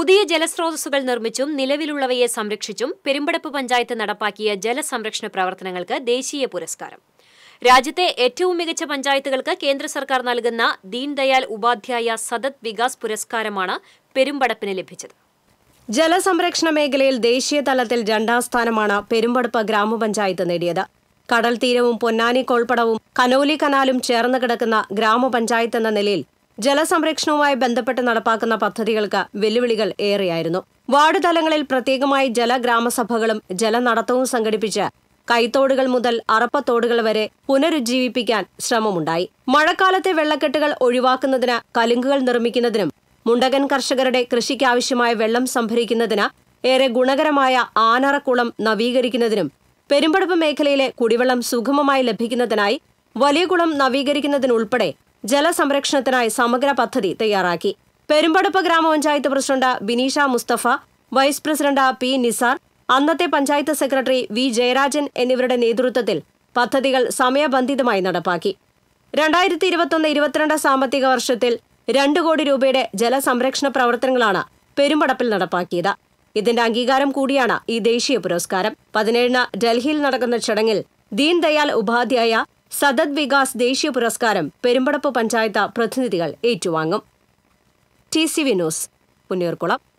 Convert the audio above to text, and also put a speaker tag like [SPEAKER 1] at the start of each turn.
[SPEAKER 1] പുതിയ ജലസ്രോതസ്സുകൾ നിർമ്മിച്ചും നിലവിലുള്ളവയെ സംരക്ഷിച്ചും പെരുമ്പടപ്പ് പഞ്ചായത്ത് നടപ്പാക്കിയ ജലസംരക്ഷണ പ്രവർത്തനങ്ങൾക്ക് ദേശീയ പുരസ്കാരം രാജ്യത്തെ ഏറ്റവും മികച്ച പഞ്ചായത്തുകൾക്ക് കേന്ദ്ര സർക്കാർ നൽകുന്ന ദീൻദയാൽ ഉപാധ്യായ സദത് വികാസ് പുരസ്കാരമാണ് പെരുമ്പടപ്പിന് ലഭിച്ചത്
[SPEAKER 2] ജലസംരക്ഷണ മേഖലയിൽ ദേശീയ തലത്തിൽ രണ്ടാം സ്ഥാനമാണ് പെരുമ്പടപ്പ് ഗ്രാമപഞ്ചായത്ത് നേടിയത് തീരവും പൊന്നാനി കോൾപ്പടവും കനോലി കനാലും ചേർന്ന് കിടക്കുന്ന ഗ്രാമപഞ്ചായത്ത് എന്ന നിലയിൽ ജലസംരക്ഷണവുമായി ബന്ധപ്പെട്ട് നടപ്പാക്കുന്ന പദ്ധതികൾക്ക് വെല്ലുവിളികൾ ഏറെയായിരുന്നു വാർഡ് തലങ്ങളിൽ പ്രത്യേകമായി ജലഗ്രാമസഭകളും ജലനടത്തവും സംഘടിപ്പിച്ച് കൈത്തോടുകൾ മുതൽ അറപ്പത്തോടുകൾ വരെ പുനരുജ്ജീവിപ്പിക്കാൻ ശ്രമമുണ്ടായി മഴക്കാലത്തെ വെള്ളക്കെട്ടുകൾ ഒഴിവാക്കുന്നതിന് കലുങ്കുകൾ നിർമ്മിക്കുന്നതിനും മുണ്ടകൻ കർഷകരുടെ കൃഷിക്കാവശ്യമായ വെള്ളം സംഭരിക്കുന്നതിന് ഏറെ ഗുണകരമായ ആനറക്കുളം നവീകരിക്കുന്നതിനും പെരുമ്പടപ്പ് മേഖലയിലെ കുടിവെള്ളം സുഗമമായി ലഭിക്കുന്നതിനായി വലിയ കുളം നവീകരിക്കുന്നതിനുൾപ്പെടെ ജലസംരക്ഷണത്തിനായി സമഗ്ര പദ്ധതി തയ്യാറാക്കി പെരുമ്പടുപ്പ് ഗ്രാമപഞ്ചായത്ത് president Bineesha Musthafa vice president P Nisar അന്നത്തെ പഞ്ചായത്ത് സെക്രട്ടറി വി ജയരാജൻ എന്നിവരുടെ നേതൃത്വത്തിൽ പദ്ധതികൾ സമയബന്ധിതമായി നടപ്പാക്കി രണ്ടായിരത്തി ഇരുപത്തൊന്ന് ഇരുപത്തിരണ്ട് സാമ്പത്തിക വർഷത്തിൽ രണ്ട് കോടി രൂപയുടെ ജലസംരക്ഷണ പ്രവർത്തനങ്ങളാണ് പെരുമ്പടപ്പിൽ നടപ്പാക്കിയത് ഇതിന്റെ അംഗീകാരം കൂടിയാണ് ഈ ദേശീയ പുരസ്കാരം പതിനേഴിന് ഡൽഹിയിൽ നടക്കുന്ന ചടങ്ങിൽ ദീൻദയാൽ ഉപാധ്യായ സദദ് വികാസ് ദേശീയ പുരസ്കാരം പെരുമ്പടപ്പ് പഞ്ചായത്ത് പ്രതിനിധികൾ ഏറ്റുവാങ്ങും ടി സി വിനോസ് ന്യൂസ് പുന്നീർകുളം